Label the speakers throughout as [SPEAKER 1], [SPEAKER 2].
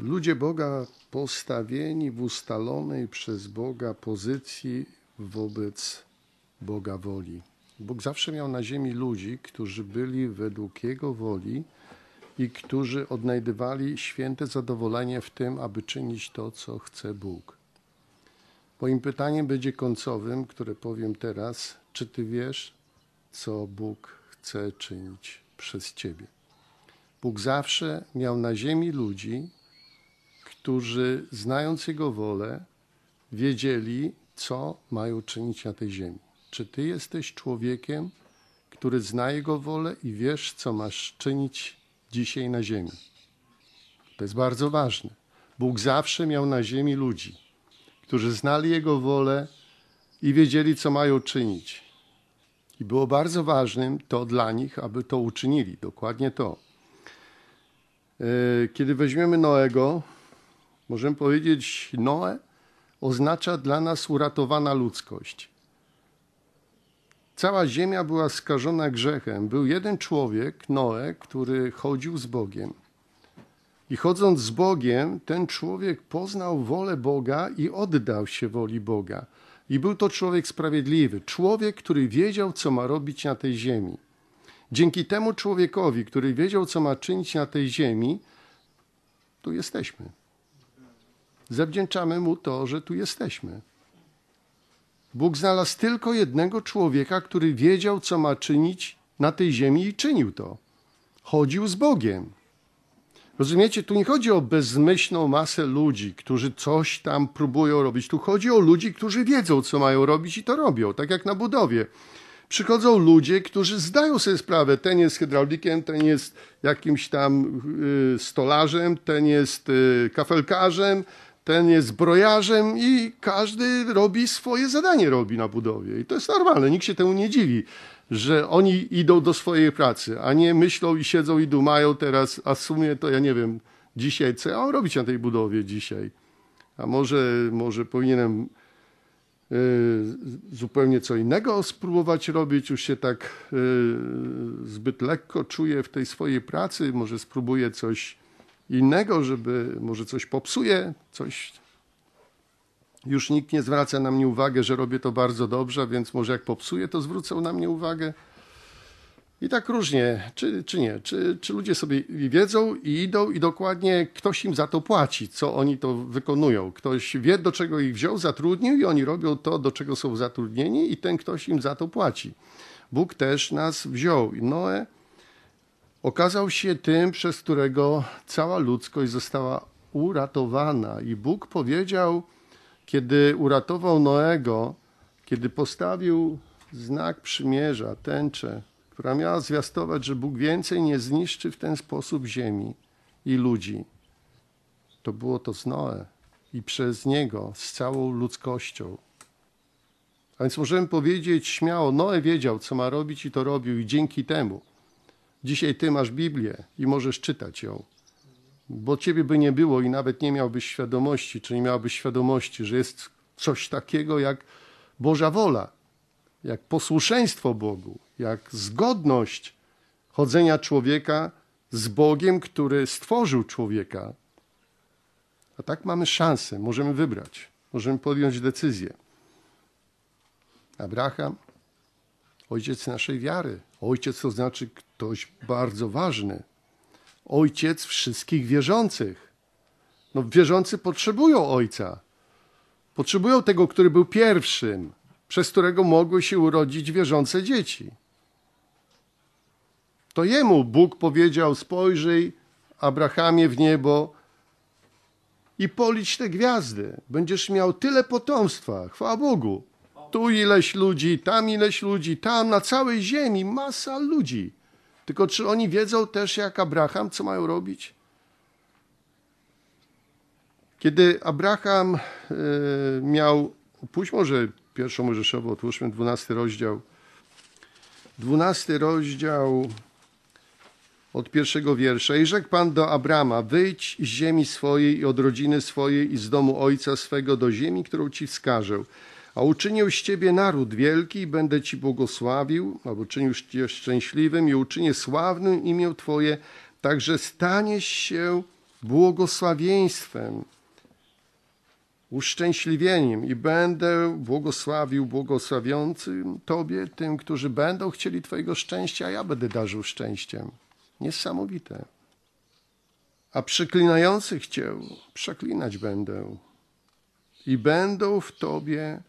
[SPEAKER 1] Ludzie Boga postawieni w ustalonej przez Boga pozycji wobec Boga woli. Bóg zawsze miał na ziemi ludzi, którzy byli według Jego woli i którzy odnajdywali święte zadowolenie w tym, aby czynić to, co chce Bóg. Moim pytaniem będzie końcowym, które powiem teraz: czy Ty wiesz, co Bóg chce czynić przez Ciebie? Bóg zawsze miał na ziemi ludzi, którzy znając Jego wolę, wiedzieli, co mają czynić na tej ziemi. Czy Ty jesteś człowiekiem, który zna Jego wolę i wiesz, co masz czynić dzisiaj na ziemi? To jest bardzo ważne. Bóg zawsze miał na ziemi ludzi, którzy znali Jego wolę i wiedzieli, co mają czynić. I było bardzo ważnym to dla nich, aby to uczynili. Dokładnie to. E, kiedy weźmiemy Noego, możemy powiedzieć Noe, oznacza dla nas uratowana ludzkość. Cała ziemia była skażona grzechem. Był jeden człowiek, Noe, który chodził z Bogiem. I chodząc z Bogiem, ten człowiek poznał wolę Boga i oddał się woli Boga. I był to człowiek sprawiedliwy, człowiek, który wiedział, co ma robić na tej ziemi. Dzięki temu człowiekowi, który wiedział, co ma czynić na tej ziemi, tu jesteśmy zawdzięczamy mu to, że tu jesteśmy. Bóg znalazł tylko jednego człowieka, który wiedział, co ma czynić na tej ziemi i czynił to. Chodził z Bogiem. Rozumiecie, tu nie chodzi o bezmyślną masę ludzi, którzy coś tam próbują robić. Tu chodzi o ludzi, którzy wiedzą, co mają robić i to robią, tak jak na budowie. Przychodzą ludzie, którzy zdają sobie sprawę, ten jest hydraulikiem, ten jest jakimś tam y, stolarzem, ten jest y, kafelkarzem, ten jest zbrojarzem i każdy robi swoje zadanie robi na budowie. I to jest normalne, nikt się temu nie dziwi, że oni idą do swojej pracy, a nie myślą i siedzą i dumają teraz, a w sumie to ja nie wiem dzisiaj, co ja mam robić na tej budowie dzisiaj. A może, może powinienem y, zupełnie co innego spróbować robić, już się tak y, zbyt lekko czuję w tej swojej pracy, może spróbuję coś innego, żeby może coś popsuje, coś. Już nikt nie zwraca na mnie uwagę, że robię to bardzo dobrze, więc może jak popsuję, to zwrócą na mnie uwagę. I tak różnie, czy, czy nie, czy, czy ludzie sobie wiedzą i idą i dokładnie ktoś im za to płaci, co oni to wykonują. Ktoś wie, do czego ich wziął, zatrudnił i oni robią to, do czego są zatrudnieni i ten ktoś im za to płaci. Bóg też nas wziął. Noe Okazał się tym, przez którego cała ludzkość została uratowana. I Bóg powiedział, kiedy uratował Noego, kiedy postawił znak przymierza, tęczę, która miała zwiastować, że Bóg więcej nie zniszczy w ten sposób ziemi i ludzi. To było to z Noe i przez niego, z całą ludzkością. A więc możemy powiedzieć śmiało, Noe wiedział, co ma robić i to robił i dzięki temu Dzisiaj ty masz Biblię i możesz czytać ją, bo ciebie by nie było i nawet nie miałbyś świadomości, czy nie miałbyś świadomości, że jest coś takiego jak Boża wola, jak posłuszeństwo Bogu, jak zgodność chodzenia człowieka z Bogiem, który stworzył człowieka. A tak mamy szansę, możemy wybrać, możemy podjąć decyzję. Abraham, ojciec naszej wiary, ojciec to znaczy ktoś bardzo ważny. Ojciec wszystkich wierzących. No, wierzący potrzebują ojca. Potrzebują tego, który był pierwszym, przez którego mogły się urodzić wierzące dzieci. To jemu Bóg powiedział: Spojrzyj, Abrahamie, w niebo i policz te gwiazdy. Będziesz miał tyle potomstwa. Chwała Bogu. Tu ileś ludzi, tam ileś ludzi, tam na całej ziemi masa ludzi. Tylko czy oni wiedzą też jak Abraham, co mają robić? Kiedy Abraham e, miał, pójdźmy, może pierwszą Mojżeszową, otwórzmy 12 rozdział, 12 rozdział od pierwszego wiersza. I rzekł Pan do Abrama, wyjdź z ziemi swojej i od rodziny swojej i z domu ojca swego do ziemi, którą ci wskażę a uczynię z ciebie naród wielki i będę ci błogosławił, albo czynił cię szczęśliwym i uczynię sławnym imię twoje, także staniesz się błogosławieństwem, uszczęśliwieniem i będę błogosławił błogosławiącym tobie, tym, którzy będą chcieli twojego szczęścia, a ja będę darzył szczęściem. Niesamowite. A przeklinających cię przeklinać będę i będą w tobie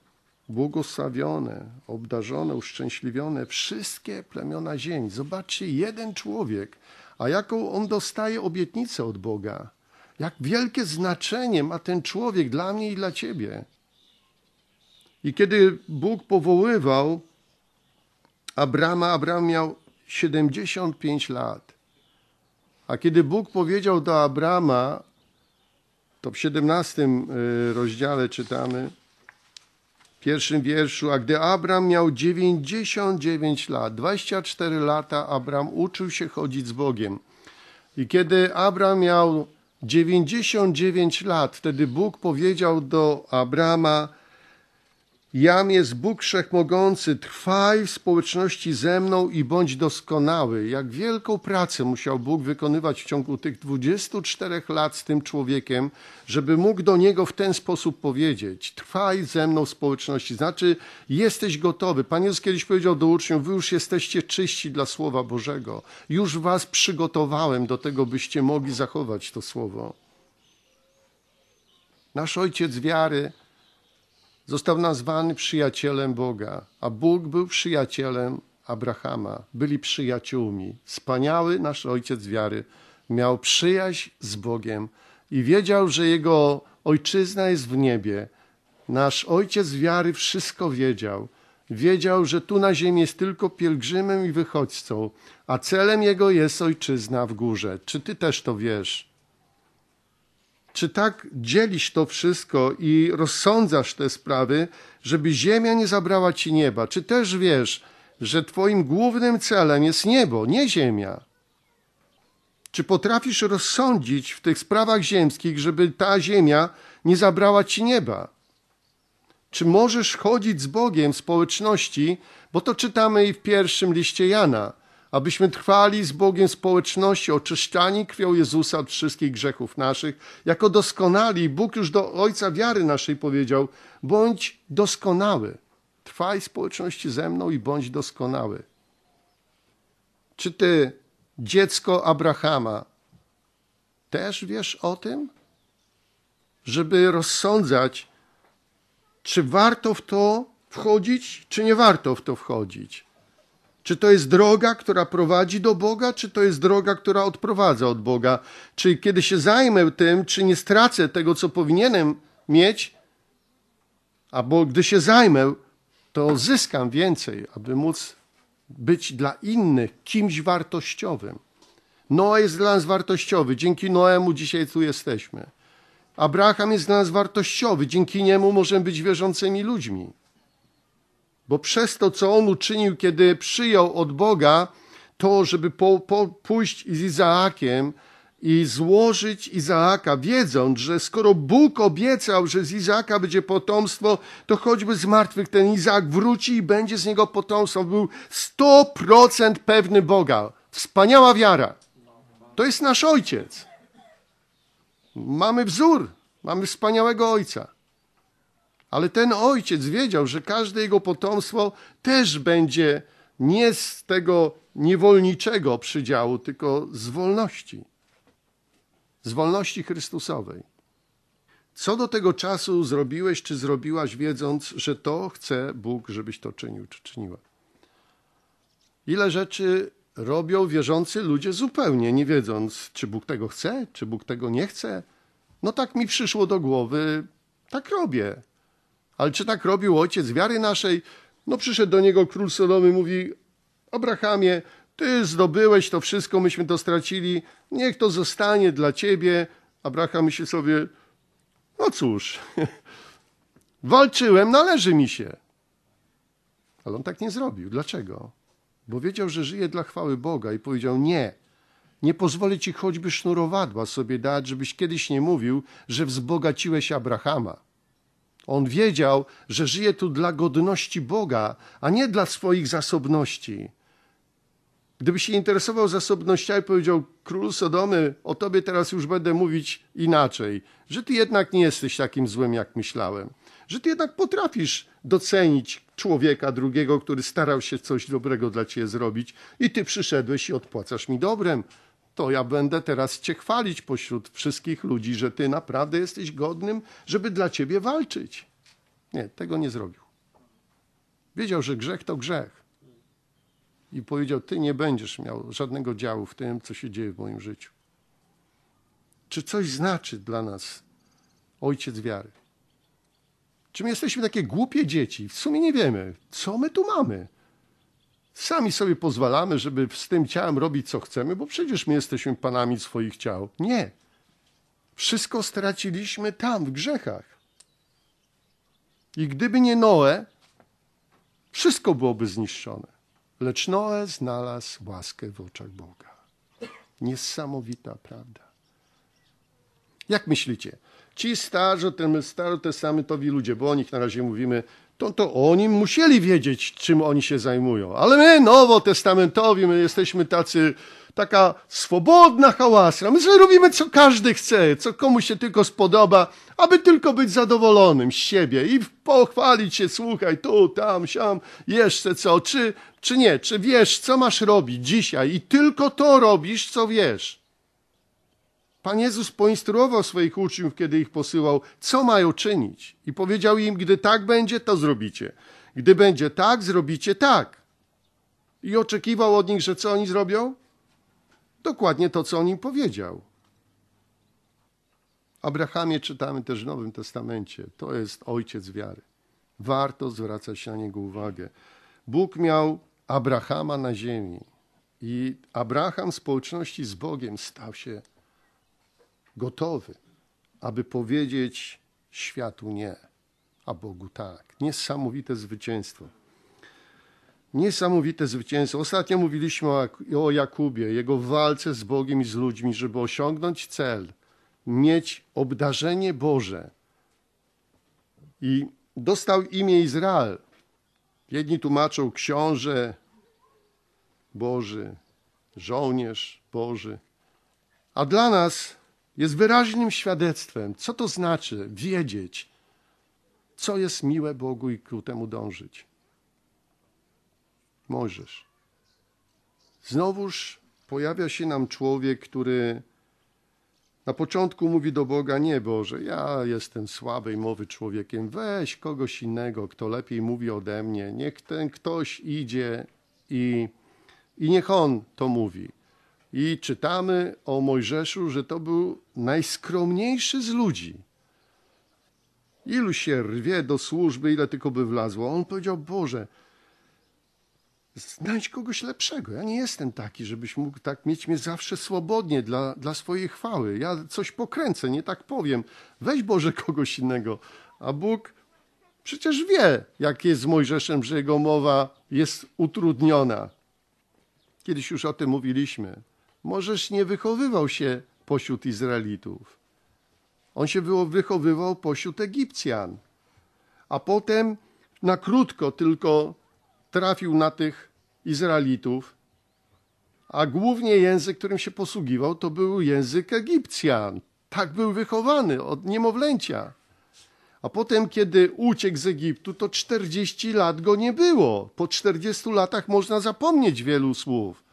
[SPEAKER 1] błogosławione, obdarzone, uszczęśliwione wszystkie plemiona ziemi. Zobaczcie, jeden człowiek, a jaką on dostaje obietnicę od Boga. Jak wielkie znaczenie ma ten człowiek dla mnie i dla ciebie. I kiedy Bóg powoływał Abrama, Abram miał 75 lat. A kiedy Bóg powiedział do Abrama, to w 17 y, rozdziale czytamy, pierwszym wierszu, a gdy Abram miał 99 lat, 24 lata Abram uczył się chodzić z Bogiem. I kiedy Abram miał 99 lat, wtedy Bóg powiedział do Abrama, Jam jest Bóg Wszechmogący, trwaj w społeczności ze mną i bądź doskonały. Jak wielką pracę musiał Bóg wykonywać w ciągu tych 24 lat z tym człowiekiem, żeby mógł do niego w ten sposób powiedzieć: Trwaj ze mną w społeczności. Znaczy, jesteś gotowy. Pan Jezus kiedyś powiedział do uczniów: Wy już jesteście czyści dla Słowa Bożego. Już was przygotowałem do tego, byście mogli zachować to Słowo. Nasz ojciec wiary Został nazwany przyjacielem Boga, a Bóg był przyjacielem Abrahama. Byli przyjaciółmi. Wspaniały nasz ojciec wiary miał przyjaźń z Bogiem i wiedział, że jego ojczyzna jest w niebie. Nasz ojciec wiary wszystko wiedział. Wiedział, że tu na ziemi jest tylko pielgrzymem i wychodźcą, a celem jego jest ojczyzna w górze. Czy ty też to wiesz? Czy tak dzielisz to wszystko i rozsądzasz te sprawy, żeby ziemia nie zabrała ci nieba? Czy też wiesz, że twoim głównym celem jest niebo, nie ziemia? Czy potrafisz rozsądzić w tych sprawach ziemskich, żeby ta ziemia nie zabrała ci nieba? Czy możesz chodzić z Bogiem w społeczności, bo to czytamy i w pierwszym liście Jana – abyśmy trwali z Bogiem społeczności, oczyszczani krwią Jezusa od wszystkich grzechów naszych, jako doskonali. Bóg już do Ojca wiary naszej powiedział, bądź doskonały. Trwaj społeczności ze mną i bądź doskonały. Czy ty, dziecko Abrahama, też wiesz o tym? Żeby rozsądzać, czy warto w to wchodzić, czy nie warto w to wchodzić. Czy to jest droga, która prowadzi do Boga, czy to jest droga, która odprowadza od Boga? Czy kiedy się zajmę tym, czy nie stracę tego, co powinienem mieć, albo gdy się zajmę, to zyskam więcej, aby móc być dla innych kimś wartościowym. Noe jest dla nas wartościowy, dzięki Noemu dzisiaj tu jesteśmy. Abraham jest dla nas wartościowy, dzięki niemu możemy być wierzącymi ludźmi bo przez to, co on uczynił, kiedy przyjął od Boga to, żeby po, po, pójść z Izaakiem i złożyć Izaaka, wiedząc, że skoro Bóg obiecał, że z Izaaka będzie potomstwo, to choćby z martwych ten Izaak wróci i będzie z niego potomstwo. Był 100% pewny Boga. Wspaniała wiara. To jest nasz ojciec. Mamy wzór, mamy wspaniałego ojca. Ale ten ojciec wiedział, że każde jego potomstwo też będzie nie z tego niewolniczego przydziału, tylko z wolności. Z wolności Chrystusowej. Co do tego czasu zrobiłeś czy zrobiłaś, wiedząc, że to chce Bóg, żebyś to czynił czy czyniła? Ile rzeczy robią wierzący ludzie zupełnie, nie wiedząc, czy Bóg tego chce, czy Bóg tego nie chce? No tak mi przyszło do głowy, tak robię. Ale czy tak robił ojciec wiary naszej? No przyszedł do niego król Solomy, mówi, Abrahamie, ty zdobyłeś to wszystko, myśmy to stracili, niech to zostanie dla ciebie. Abraham myśli sobie, no cóż, walczyłem, należy mi się. Ale on tak nie zrobił. Dlaczego? Bo wiedział, że żyje dla chwały Boga i powiedział, nie, nie pozwolę ci choćby sznurowadła sobie dać, żebyś kiedyś nie mówił, że wzbogaciłeś Abrahama. On wiedział, że żyje tu dla godności Boga, a nie dla swoich zasobności. Gdyby się interesował zasobnościami, powiedział król Sodomy, o tobie teraz już będę mówić inaczej, że ty jednak nie jesteś takim złym, jak myślałem, że ty jednak potrafisz docenić człowieka drugiego, który starał się coś dobrego dla ciebie zrobić i ty przyszedłeś i odpłacasz mi dobrem to ja będę teraz cię chwalić pośród wszystkich ludzi, że ty naprawdę jesteś godnym, żeby dla ciebie walczyć. Nie, tego nie zrobił. Wiedział, że grzech to grzech. I powiedział: Ty nie będziesz miał żadnego działu w tym, co się dzieje w moim życiu. Czy coś znaczy dla nas ojciec wiary? Czy my jesteśmy takie głupie dzieci? W sumie nie wiemy, co my tu mamy. Sami sobie pozwalamy, żeby z tym ciałem robić co chcemy, bo przecież my jesteśmy panami swoich ciał. Nie. Wszystko straciliśmy tam, w grzechach. I gdyby nie Noe, wszystko byłoby zniszczone. Lecz Noe znalazł łaskę w oczach Boga. Niesamowita prawda. Jak myślicie? Ci starzy, starotestamentowi ludzie, bo o nich na razie mówimy to, to oni musieli wiedzieć, czym oni się zajmują. Ale my, nowotestamentowi, my jesteśmy tacy, taka swobodna hałasra. My robimy, co każdy chce, co komu się tylko spodoba, aby tylko być zadowolonym z siebie i pochwalić się, słuchaj, tu, tam, siam, jeszcze co, czy, czy nie, czy wiesz, co masz robić dzisiaj i tylko to robisz, co wiesz. Pan Jezus poinstruował swoich uczniów, kiedy ich posyłał, co mają czynić. I powiedział im, gdy tak będzie, to zrobicie. Gdy będzie tak, zrobicie tak. I oczekiwał od nich, że co oni zrobią? Dokładnie to, co on im powiedział. Abrahamie czytamy też w Nowym Testamencie. To jest ojciec wiary. Warto zwracać na niego uwagę. Bóg miał Abrahama na ziemi i Abraham w społeczności z Bogiem stał się gotowy, aby powiedzieć światu nie, a Bogu tak. Niesamowite zwycięstwo. Niesamowite zwycięstwo. Ostatnio mówiliśmy o Jakubie, jego walce z Bogiem i z ludźmi, żeby osiągnąć cel, mieć obdarzenie Boże. I dostał imię Izrael. Jedni tłumaczą książę Boży, żołnierz Boży. A dla nas jest wyraźnym świadectwem, co to znaczy wiedzieć, co jest miłe Bogu i ku temu dążyć. Możesz. Znowuż pojawia się nam człowiek, który na początku mówi do Boga: Nie, Boże, ja jestem słabej mowy człowiekiem, weź kogoś innego, kto lepiej mówi ode mnie, niech ten ktoś idzie i, i niech on to mówi. I czytamy o Mojżeszu, że to był najskromniejszy z ludzi. Ilu się rwie do służby, ile tylko by wlazło. On powiedział: Boże, znajdź kogoś lepszego. Ja nie jestem taki, żebyś mógł tak mieć mnie zawsze swobodnie dla, dla swojej chwały. Ja coś pokręcę, nie tak powiem. Weź Boże kogoś innego. A Bóg przecież wie, jak jest z Mojżeszem, że jego mowa jest utrudniona. Kiedyś już o tym mówiliśmy. Możesz nie wychowywał się pośród Izraelitów. On się wychowywał pośród Egipcjan. A potem na krótko tylko trafił na tych Izraelitów, a głównie język, którym się posługiwał, to był język Egipcjan. Tak był wychowany od niemowlęcia. A potem, kiedy uciekł z Egiptu, to 40 lat go nie było. Po 40 latach można zapomnieć wielu słów.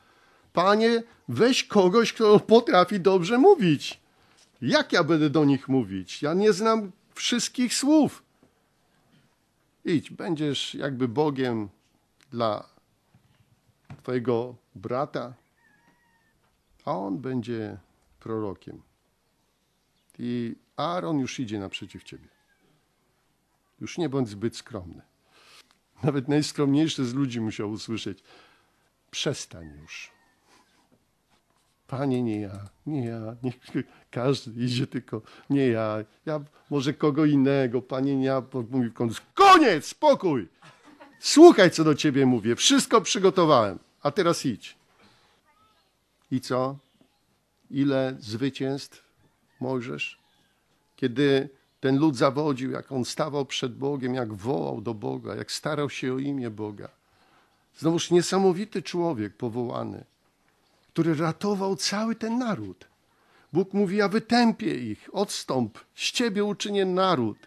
[SPEAKER 1] Panie, weź kogoś, kto potrafi dobrze mówić. Jak ja będę do nich mówić? Ja nie znam wszystkich słów. Idź, będziesz jakby Bogiem dla Twojego brata, a on będzie prorokiem. I Aaron już idzie naprzeciw Ciebie. Już nie bądź zbyt skromny. Nawet najskromniejszy z ludzi musiał usłyszeć: przestań już. Panie, nie ja, nie ja, nie, każdy idzie tylko, nie ja, ja może kogo innego, panie, nie ja, mówi w końcu, koniec, spokój, słuchaj, co do ciebie mówię, wszystko przygotowałem, a teraz idź. I co? Ile zwycięstw możesz? Kiedy ten lud zawodził, jak on stawał przed Bogiem, jak wołał do Boga, jak starał się o imię Boga. Znowuż niesamowity człowiek powołany – który ratował cały ten naród. Bóg mówi: Ja wytępię ich, odstąp, z ciebie uczynię naród.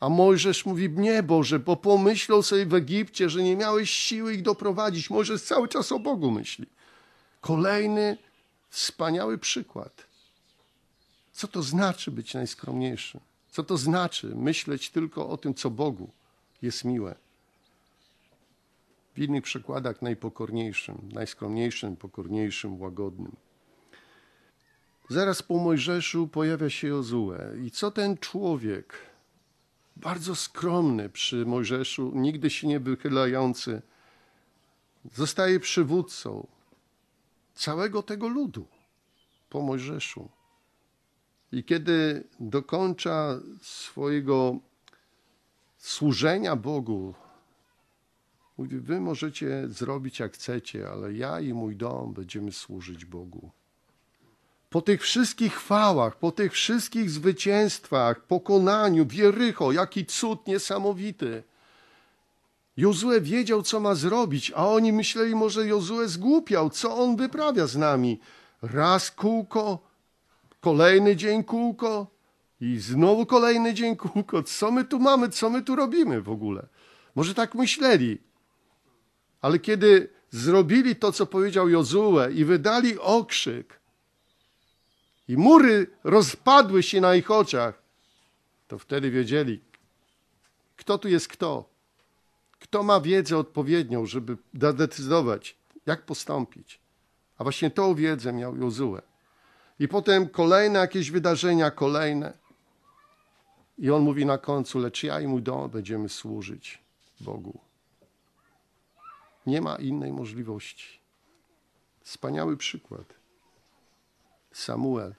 [SPEAKER 1] A Mojżesz mówi: Nie, Boże, bo pomyślał sobie w Egipcie, że nie miałeś siły ich doprowadzić. Mojżesz cały czas o Bogu myśli. Kolejny wspaniały przykład. Co to znaczy być najskromniejszym? Co to znaczy myśleć tylko o tym, co Bogu jest miłe? W innych przykładach najpokorniejszym, najskromniejszym, pokorniejszym, łagodnym. Zaraz po Mojżeszu pojawia się Jozue. I co ten człowiek, bardzo skromny przy Mojżeszu, nigdy się nie wychylający, zostaje przywódcą całego tego ludu po Mojżeszu. I kiedy dokończa swojego służenia Bogu, Mówi, wy możecie zrobić jak chcecie, ale ja i mój dom będziemy służyć Bogu. Po tych wszystkich chwałach, po tych wszystkich zwycięstwach, pokonaniu, wierycho, jaki cud niesamowity. Jozue wiedział, co ma zrobić, a oni myśleli, może Jozue zgłupiał, co on wyprawia z nami. Raz kółko, kolejny dzień kółko i znowu kolejny dzień kółko. Co my tu mamy, co my tu robimy w ogóle? Może tak myśleli, ale kiedy zrobili to, co powiedział Jozue i wydali okrzyk i mury rozpadły się na ich oczach, to wtedy wiedzieli, kto tu jest kto. Kto ma wiedzę odpowiednią, żeby decydować, jak postąpić. A właśnie tą wiedzę miał Jozue. I potem kolejne jakieś wydarzenia, kolejne. I on mówi na końcu, lecz ja i mój dom będziemy służyć Bogu. Nie ma innej możliwości. Wspaniały przykład. Samuel,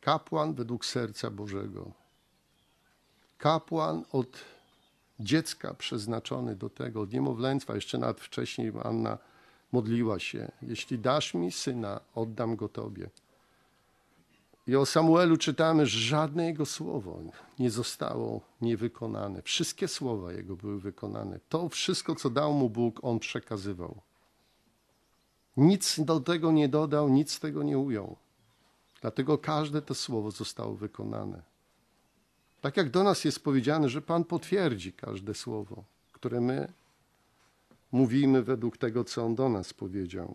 [SPEAKER 1] kapłan według serca Bożego, kapłan od dziecka przeznaczony do tego, od niemowlęctwa, jeszcze nawet wcześniej Anna modliła się: Jeśli dasz mi syna, oddam go tobie. I o Samuelu czytamy, że żadne jego słowo nie zostało niewykonane. Wszystkie słowa jego były wykonane. To wszystko, co dał mu Bóg, on przekazywał. Nic do tego nie dodał, nic z tego nie ujął. Dlatego każde to słowo zostało wykonane. Tak jak do nas jest powiedziane, że Pan potwierdzi każde słowo, które my mówimy według tego, co On do nas powiedział.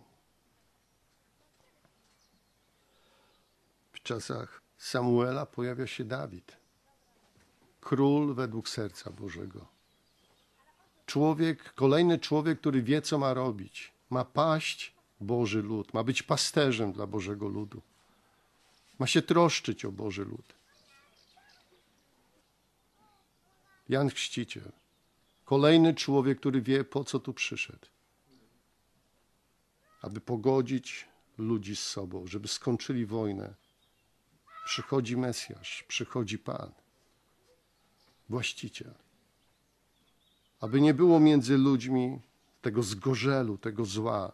[SPEAKER 1] czasach Samuela pojawia się Dawid, król według serca Bożego. Człowiek, kolejny człowiek, który wie, co ma robić. Ma paść Boży lud, ma być pasterzem dla Bożego ludu. Ma się troszczyć o Boży lud. Jan Chrzciciel, kolejny człowiek, który wie, po co tu przyszedł. Aby pogodzić ludzi z sobą, żeby skończyli wojnę, Przychodzi Mesjasz, przychodzi Pan, właściciel. Aby nie było między ludźmi tego zgorzelu, tego zła.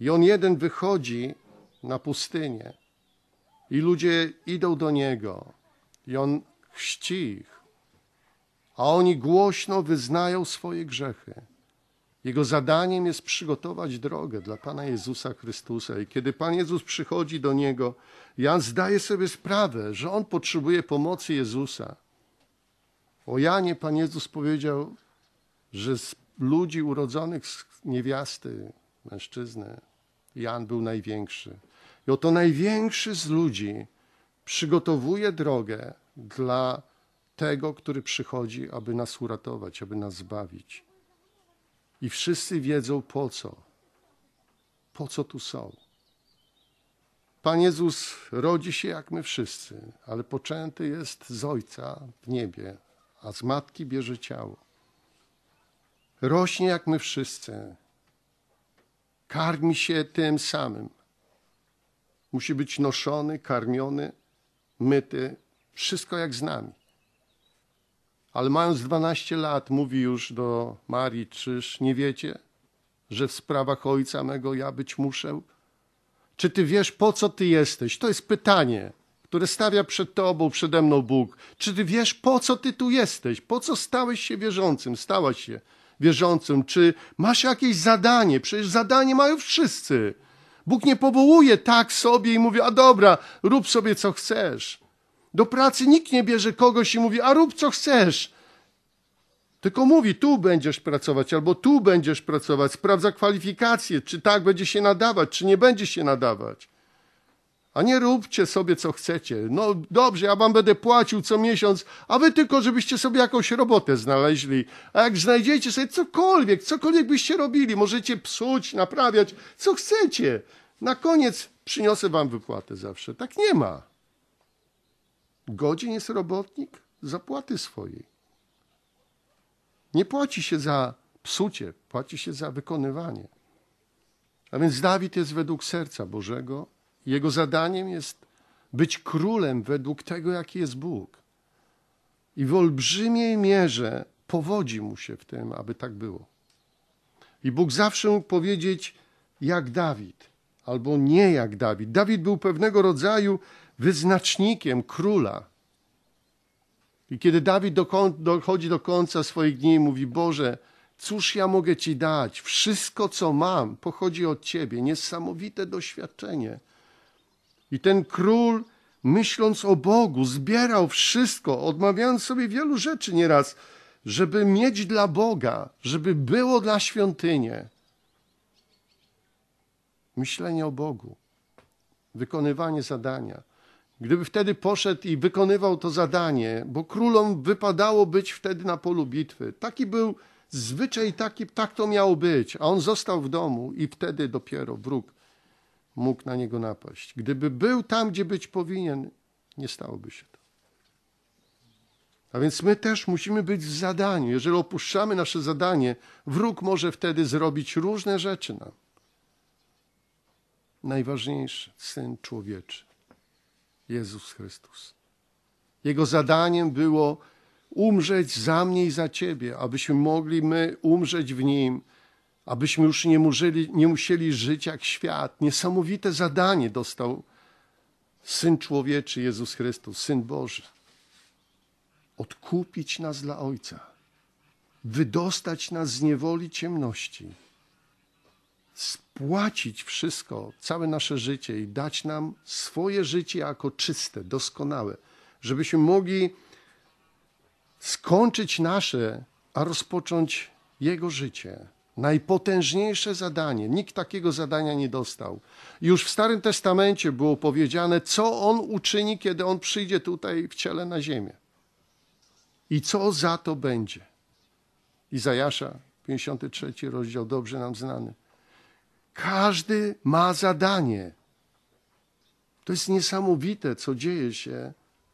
[SPEAKER 1] I on jeden wychodzi na pustynię, i ludzie idą do niego, i on chrzci ich, a oni głośno wyznają swoje grzechy. Jego zadaniem jest przygotować drogę dla Pana Jezusa Chrystusa. I kiedy Pan Jezus przychodzi do niego, Jan zdaje sobie sprawę, że on potrzebuje pomocy Jezusa. O Janie Pan Jezus powiedział, że z ludzi urodzonych z niewiasty, mężczyzny, Jan był największy. I oto największy z ludzi przygotowuje drogę dla tego, który przychodzi, aby nas uratować, aby nas zbawić. I wszyscy wiedzą po co. Po co tu są. Pan Jezus rodzi się jak my wszyscy, ale poczęty jest z Ojca w niebie, a z Matki bierze ciało. Rośnie jak my wszyscy. Karmi się tym samym. Musi być noszony, karmiony, myty, wszystko jak z nami ale mając 12 lat, mówi już do Marii: Czyż nie wiecie, że w sprawach ojca mego ja być muszę? Czy ty wiesz, po co ty jesteś? To jest pytanie, które stawia przed tobą, przede mną Bóg. Czy ty wiesz, po co ty tu jesteś? Po co stałeś się wierzącym? Stałaś się wierzącym? Czy masz jakieś zadanie? Przecież zadanie mają wszyscy. Bóg nie powołuje tak sobie i mówi: A dobra, rób sobie co chcesz. Do pracy nikt nie bierze kogoś i mówi, a rób co chcesz. Tylko mówi, tu będziesz pracować, albo tu będziesz pracować, sprawdza kwalifikacje, czy tak będzie się nadawać, czy nie będzie się nadawać. A nie róbcie sobie co chcecie. No dobrze, ja wam będę płacił co miesiąc, a wy tylko, żebyście sobie jakąś robotę znaleźli. A jak znajdziecie sobie cokolwiek, cokolwiek byście robili, możecie psuć, naprawiać, co chcecie. Na koniec przyniosę wam wypłatę zawsze. Tak nie ma. Godzin jest robotnik zapłaty swojej. Nie płaci się za psucie, płaci się za wykonywanie. A więc Dawid jest według serca Bożego. Jego zadaniem jest być królem według tego, jaki jest Bóg. I w olbrzymiej mierze powodzi mu się w tym, aby tak było. I Bóg zawsze mógł powiedzieć, jak Dawid, albo nie jak Dawid. Dawid był pewnego rodzaju wyznacznikiem króla. I kiedy Dawid dochodzi do końca swoich dni, mówi: Boże, cóż ja mogę Ci dać? Wszystko, co mam, pochodzi od Ciebie. Niesamowite doświadczenie. I ten król, myśląc o Bogu, zbierał wszystko, odmawiając sobie wielu rzeczy nieraz, żeby mieć dla Boga, żeby było dla świątynie. Myślenie o Bogu, wykonywanie zadania. Gdyby wtedy poszedł i wykonywał to zadanie, bo królom wypadało być wtedy na polu bitwy. Taki był zwyczaj, taki, tak to miało być, a on został w domu i wtedy dopiero wróg mógł na niego napaść. Gdyby był tam, gdzie być powinien, nie stałoby się to. A więc my też musimy być w zadaniu. Jeżeli opuszczamy nasze zadanie, wróg może wtedy zrobić różne rzeczy nam. Najważniejszy syn człowieczy. Jezus Chrystus. Jego zadaniem było umrzeć za mnie i za ciebie, abyśmy mogli my umrzeć w nim, abyśmy już nie, nie musieli żyć jak świat. Niesamowite zadanie dostał Syn Człowieczy Jezus Chrystus, Syn Boży. Odkupić nas dla Ojca, wydostać nas z niewoli ciemności spłacić wszystko, całe nasze życie i dać nam swoje życie jako czyste, doskonałe, żebyśmy mogli skończyć nasze, a rozpocząć Jego życie. Najpotężniejsze zadanie. Nikt takiego zadania nie dostał. Już w Starym Testamencie było powiedziane, co On uczyni, kiedy On przyjdzie tutaj w ciele na ziemię. I co za to będzie. Izajasza, 53 rozdział, dobrze nam znany. Każdy ma zadanie. To jest niesamowite, co dzieje się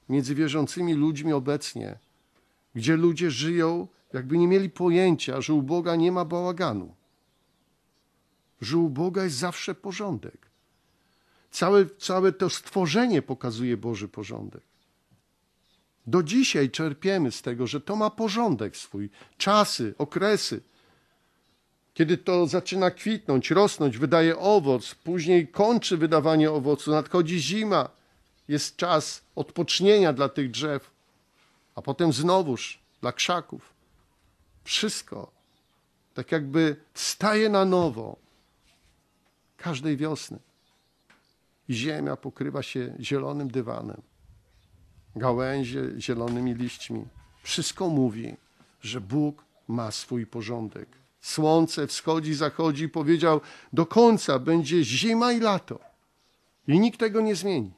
[SPEAKER 1] między wierzącymi ludźmi obecnie, gdzie ludzie żyją, jakby nie mieli pojęcia, że u Boga nie ma bałaganu, że u Boga jest zawsze porządek. Całe, całe to stworzenie pokazuje Boży porządek. Do dzisiaj czerpiemy z tego, że to ma porządek swój, czasy, okresy, kiedy to zaczyna kwitnąć, rosnąć, wydaje owoc, później kończy wydawanie owocu, nadchodzi zima, jest czas odpocznienia dla tych drzew, a potem znowuż dla krzaków. Wszystko tak jakby staje na nowo każdej wiosny. ziemia pokrywa się zielonym dywanem, gałęzie zielonymi liśćmi. Wszystko mówi, że Bóg ma swój porządek słońce wschodzi, zachodzi, powiedział, do końca będzie zima i lato. I nikt tego nie zmieni.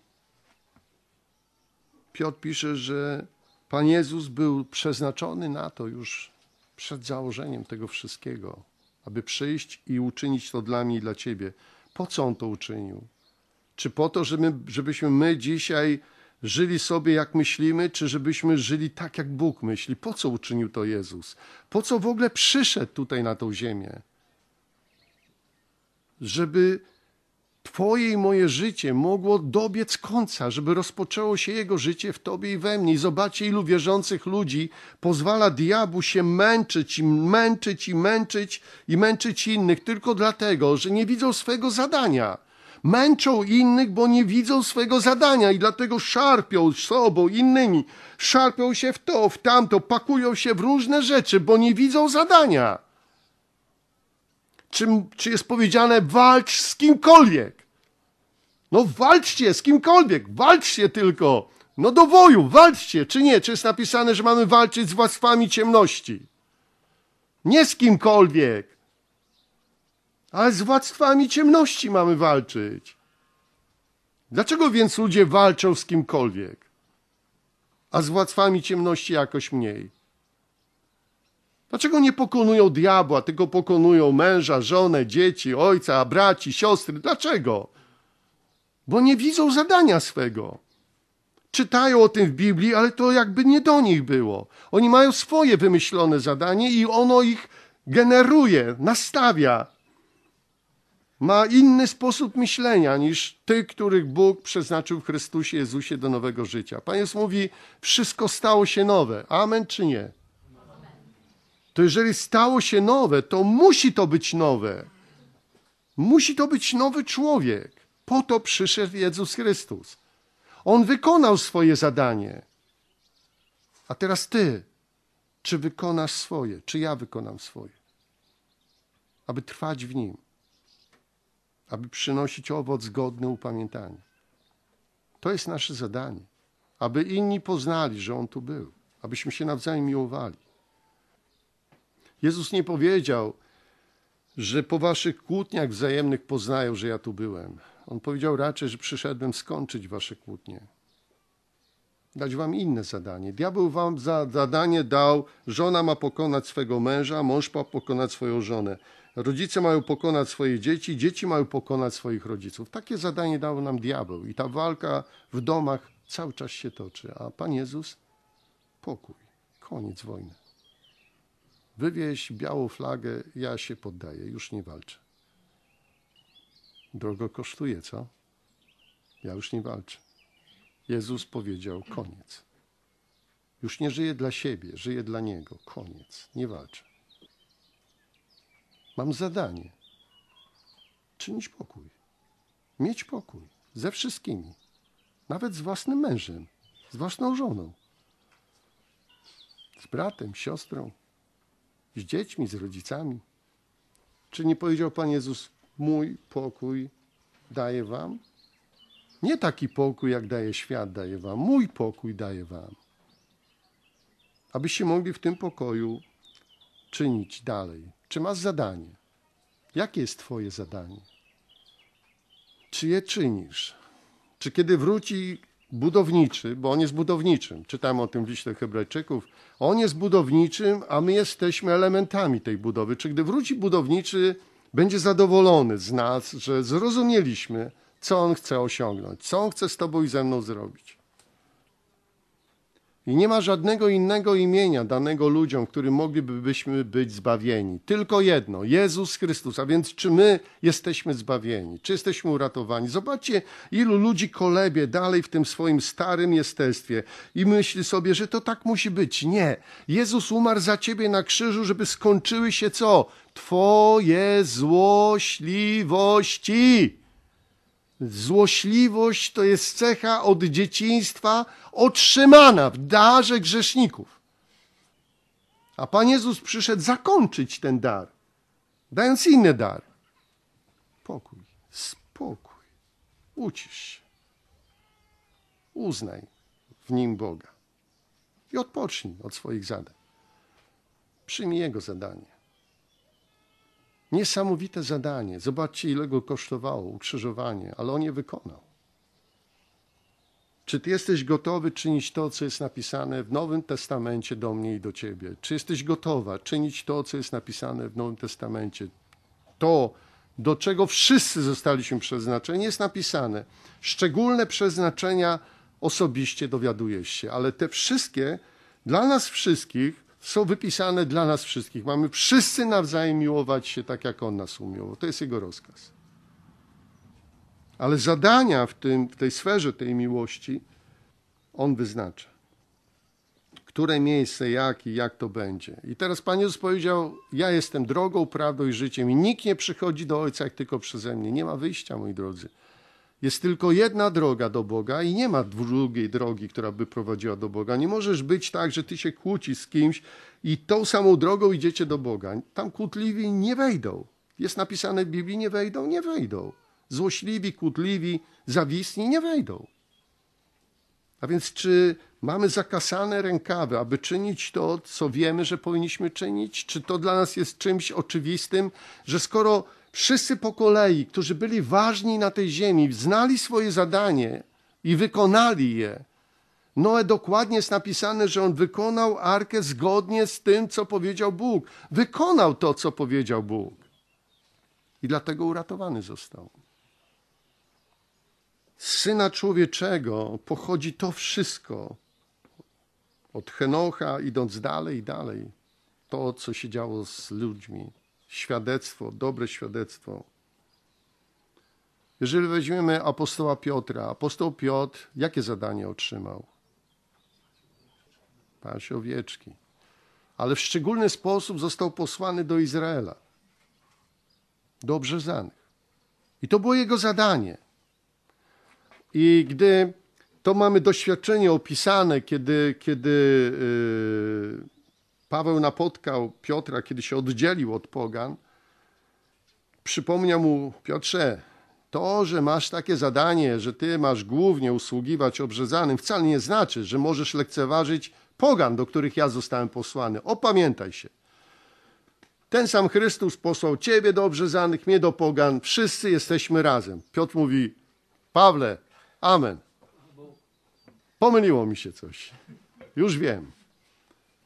[SPEAKER 1] Piotr pisze, że Pan Jezus był przeznaczony na to już przed założeniem tego wszystkiego, aby przyjść i uczynić to dla mnie i dla Ciebie. Po co On to uczynił? Czy po to, żeby, żebyśmy my dzisiaj żyli sobie jak myślimy, czy żebyśmy żyli tak, jak Bóg myśli. Po co uczynił to Jezus? Po co w ogóle przyszedł tutaj na tą ziemię? Żeby Twoje i moje życie mogło dobiec końca, żeby rozpoczęło się Jego życie w Tobie i we mnie. I zobaczcie, ilu wierzących ludzi pozwala diabłu się męczyć i męczyć i męczyć i męczyć innych tylko dlatego, że nie widzą swojego zadania Męczą innych, bo nie widzą swojego zadania i dlatego szarpią sobą, innymi. Szarpią się w to, w tamto, pakują się w różne rzeczy, bo nie widzą zadania. Czy, czy jest powiedziane walcz z kimkolwiek? No walczcie z kimkolwiek, walczcie tylko. No do woju, walczcie, czy nie? Czy jest napisane, że mamy walczyć z władztwami ciemności? Nie z kimkolwiek ale z władztwami ciemności mamy walczyć. Dlaczego więc ludzie walczą z kimkolwiek, a z władztwami ciemności jakoś mniej? Dlaczego nie pokonują diabła, tylko pokonują męża, żonę, dzieci, ojca, braci, siostry? Dlaczego? Bo nie widzą zadania swego. Czytają o tym w Biblii, ale to jakby nie do nich było. Oni mają swoje wymyślone zadanie i ono ich generuje, nastawia, ma inny sposób myślenia niż ty, których Bóg przeznaczył w Chrystusie Jezusie do nowego życia. Pan Jezus mówi, wszystko stało się nowe. Amen czy nie? To jeżeli stało się nowe, to musi to być nowe. Musi to być nowy człowiek. Po to przyszedł Jezus Chrystus. On wykonał swoje zadanie. A teraz ty, czy wykonasz swoje, czy ja wykonam swoje, aby trwać w nim aby przynosić owoc godny upamiętania. To jest nasze zadanie, aby inni poznali, że On tu był, abyśmy się nawzajem miłowali. Jezus nie powiedział, że po waszych kłótniach wzajemnych poznają, że ja tu byłem. On powiedział raczej, że przyszedłem skończyć wasze kłótnie. Dać wam inne zadanie. Diabeł wam za zadanie dał, żona ma pokonać swego męża, mąż ma pokonać swoją żonę. Rodzice mają pokonać swoje dzieci, dzieci mają pokonać swoich rodziców. Takie zadanie dał nam diabeł i ta walka w domach cały czas się toczy, a Pan Jezus pokój, koniec wojny. Wywieź białą flagę, ja się poddaję, już nie walczę. Drogo kosztuje, co? Ja już nie walczę. Jezus powiedział: koniec. Już nie żyję dla siebie, żyję dla Niego. Koniec. Nie walczę. Mam zadanie. Czynić pokój. Mieć pokój. Ze wszystkimi. Nawet z własnym mężem. Z własną żoną. Z bratem, siostrą. Z dziećmi, z rodzicami. Czy nie powiedział Pan Jezus, mój pokój daję wam? Nie taki pokój, jak daje świat, daje wam. Mój pokój daję wam. Abyście mogli w tym pokoju czynić dalej czy masz zadanie? Jakie jest Twoje zadanie? Czy je czynisz? Czy kiedy wróci budowniczy, bo on jest budowniczym, czytam o tym w liście Hebrajczyków, on jest budowniczym, a my jesteśmy elementami tej budowy. Czy gdy wróci budowniczy, będzie zadowolony z nas, że zrozumieliśmy, co on chce osiągnąć, co on chce z Tobą i ze mną zrobić? I nie ma żadnego innego imienia danego ludziom, którym moglibyśmy być zbawieni. Tylko jedno: Jezus Chrystus. A więc czy my jesteśmy zbawieni? Czy jesteśmy uratowani? Zobaczcie, ilu ludzi kolebie dalej w tym swoim starym jestestwie i myśli sobie, że to tak musi być. Nie. Jezus umarł za ciebie na krzyżu, żeby skończyły się co? Twoje złośliwości. Złośliwość to jest cecha od dzieciństwa otrzymana w darze grzeszników. A Pan Jezus przyszedł zakończyć ten dar, dając inny dar. Pokój, spokój, ucisz się. Uznaj w nim Boga i odpocznij od swoich zadań. Przyjmij Jego zadanie. Niesamowite zadanie. Zobaczcie, ile go kosztowało ukrzyżowanie, ale on je wykonał. Czy ty jesteś gotowy czynić to, co jest napisane w Nowym Testamencie do mnie i do ciebie? Czy jesteś gotowa czynić to, co jest napisane w Nowym Testamencie? To, do czego wszyscy zostaliśmy przeznaczeni, jest napisane. Szczególne przeznaczenia osobiście dowiadujesz się, ale te wszystkie dla nas wszystkich są wypisane dla nas wszystkich. Mamy wszyscy nawzajem miłować się tak, jak On nas umiłował. To jest Jego rozkaz. Ale zadania w, tym, w tej sferze tej miłości On wyznacza. Które miejsce, jak i jak to będzie. I teraz Pan Jezus powiedział, ja jestem drogą, prawdą i życiem i nikt nie przychodzi do Ojca, jak tylko przeze mnie. Nie ma wyjścia, moi drodzy. Jest tylko jedna droga do Boga i nie ma drugiej drogi, która by prowadziła do Boga. Nie możesz być tak, że ty się kłócisz z kimś i tą samą drogą idziecie do Boga. Tam kłótliwi nie wejdą. Jest napisane w Biblii, nie wejdą, nie wejdą. Złośliwi, kłótliwi, zawisni nie wejdą. A więc czy mamy zakasane rękawy, aby czynić to, co wiemy, że powinniśmy czynić? Czy to dla nas jest czymś oczywistym, że skoro Wszyscy po kolei, którzy byli ważni na tej ziemi, znali swoje zadanie i wykonali je. Noe dokładnie jest napisane, że on wykonał arkę zgodnie z tym, co powiedział Bóg. Wykonał to, co powiedział Bóg. I dlatego uratowany został. Z syna człowieczego pochodzi to wszystko. Od Henocha, idąc dalej i dalej, to, co się działo z ludźmi świadectwo, dobre świadectwo. Jeżeli weźmiemy apostoła Piotra, apostoł Piotr jakie zadanie otrzymał? Paś owieczki. Ale w szczególny sposób został posłany do Izraela, do obrzezanych. I to było jego zadanie. I gdy to mamy doświadczenie opisane, kiedy, kiedy yy, Paweł napotkał Piotra, kiedy się oddzielił od pogan, przypomniał mu, Piotrze, to, że masz takie zadanie, że ty masz głównie usługiwać obrzezanym, wcale nie znaczy, że możesz lekceważyć pogan, do których ja zostałem posłany. Opamiętaj się. Ten sam Chrystus posłał ciebie do obrzezanych, mnie do pogan. Wszyscy jesteśmy razem. Piotr mówi, Pawle, amen. Pomyliło mi się coś. Już wiem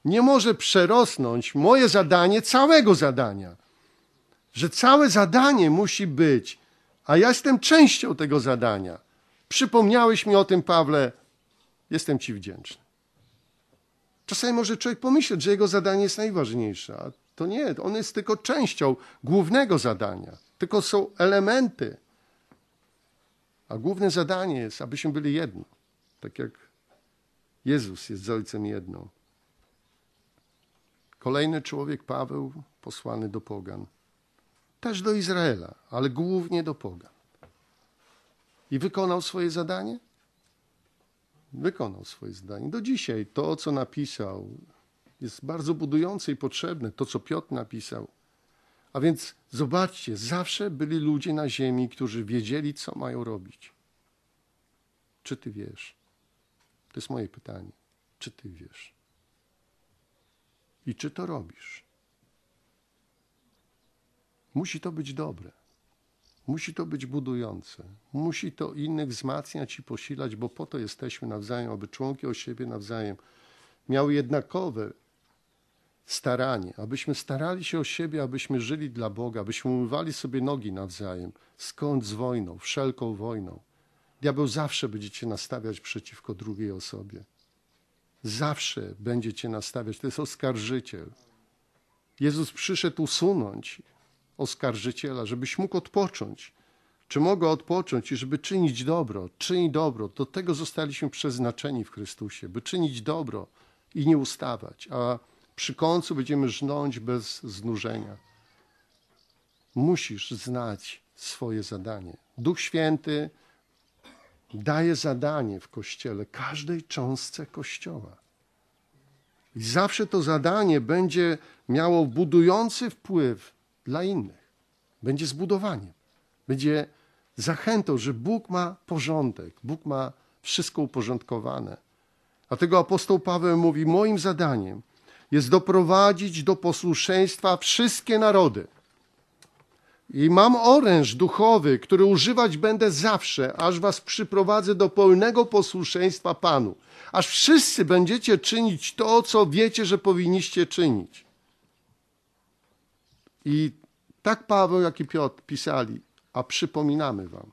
[SPEAKER 1] nie może przerosnąć moje zadanie całego zadania. Że całe zadanie musi być, a ja jestem częścią tego zadania. Przypomniałeś mi o tym, Pawle, jestem Ci wdzięczny. Czasami może człowiek pomyśleć, że jego zadanie jest najważniejsze, a to nie, On jest tylko częścią głównego zadania, tylko są elementy. A główne zadanie jest, abyśmy byli jedno, tak jak Jezus jest z Ojcem jedną. Kolejny człowiek, Paweł, posłany do Pogan. Też do Izraela, ale głównie do Pogan. I wykonał swoje zadanie? Wykonał swoje zadanie. Do dzisiaj to, co napisał, jest bardzo budujące i potrzebne, to, co Piotr napisał. A więc zobaczcie, zawsze byli ludzie na ziemi, którzy wiedzieli, co mają robić. Czy ty wiesz? To jest moje pytanie. Czy ty wiesz? I czy to robisz? Musi to być dobre. Musi to być budujące. Musi to innych wzmacniać i posilać, bo po to jesteśmy nawzajem, aby członki o siebie nawzajem miały jednakowe staranie, abyśmy starali się o siebie, abyśmy żyli dla Boga, abyśmy umywali sobie nogi nawzajem. Skąd z wojną, wszelką wojną? Diabeł zawsze będzie cię nastawiać przeciwko drugiej osobie zawsze będzie cię nastawiać. To jest oskarżyciel. Jezus przyszedł usunąć oskarżyciela, żebyś mógł odpocząć. Czy mogę odpocząć i żeby czynić dobro? Czyń dobro. Do tego zostaliśmy przeznaczeni w Chrystusie, by czynić dobro i nie ustawać. A przy końcu będziemy żnąć bez znużenia. Musisz znać swoje zadanie. Duch Święty daje zadanie w kościele, każdej cząstce kościoła. I zawsze to zadanie będzie miało budujący wpływ dla innych. Będzie zbudowaniem, będzie zachętą, że Bóg ma porządek, Bóg ma wszystko uporządkowane. Dlatego apostoł Paweł mówi: Moim zadaniem jest doprowadzić do posłuszeństwa wszystkie narody i mam oręż duchowy, który używać będę zawsze, aż was przyprowadzę do pełnego posłuszeństwa Panu, aż wszyscy będziecie czynić to, co wiecie, że powinniście czynić. I tak Paweł, jak i Piotr pisali, a przypominamy wam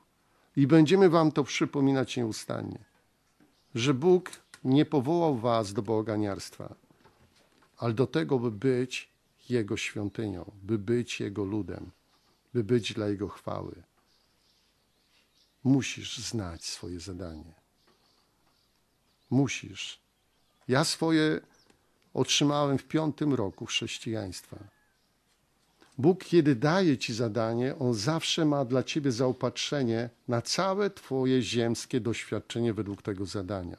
[SPEAKER 1] i będziemy wam to przypominać nieustannie, że Bóg nie powołał was do bałaganiarstwa, ale do tego, by być Jego świątynią, by być Jego ludem by być dla Jego chwały. Musisz znać swoje zadanie. Musisz. Ja swoje otrzymałem w piątym roku chrześcijaństwa. Bóg, kiedy daje ci zadanie, On zawsze ma dla ciebie zaopatrzenie na całe twoje ziemskie doświadczenie według tego zadania.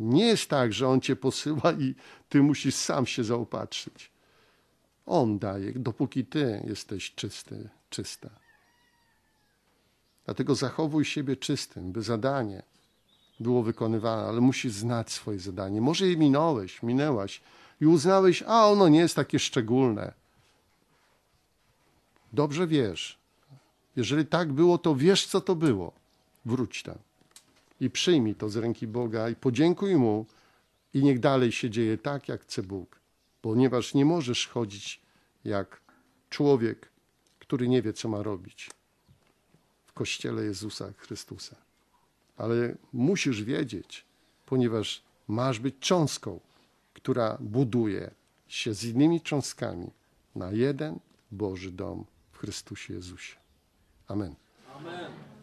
[SPEAKER 1] Nie jest tak, że On cię posyła i ty musisz sam się zaopatrzyć. On daje, dopóki Ty jesteś czysty, czysta. Dlatego zachowuj siebie czystym, by zadanie było wykonywane, ale musisz znać swoje zadanie. Może je minąłeś, minęłaś i uznałeś, a ono nie jest takie szczególne. Dobrze wiesz. Jeżeli tak było, to wiesz, co to było. Wróć tam i przyjmij to z ręki Boga i podziękuj Mu i niech dalej się dzieje tak, jak chce Bóg ponieważ nie możesz chodzić jak człowiek, który nie wie, co ma robić w kościele Jezusa Chrystusa. Ale musisz wiedzieć, ponieważ masz być cząstką, która buduje się z innymi cząstkami na jeden Boży dom w Chrystusie Jezusie. Amen. Amen.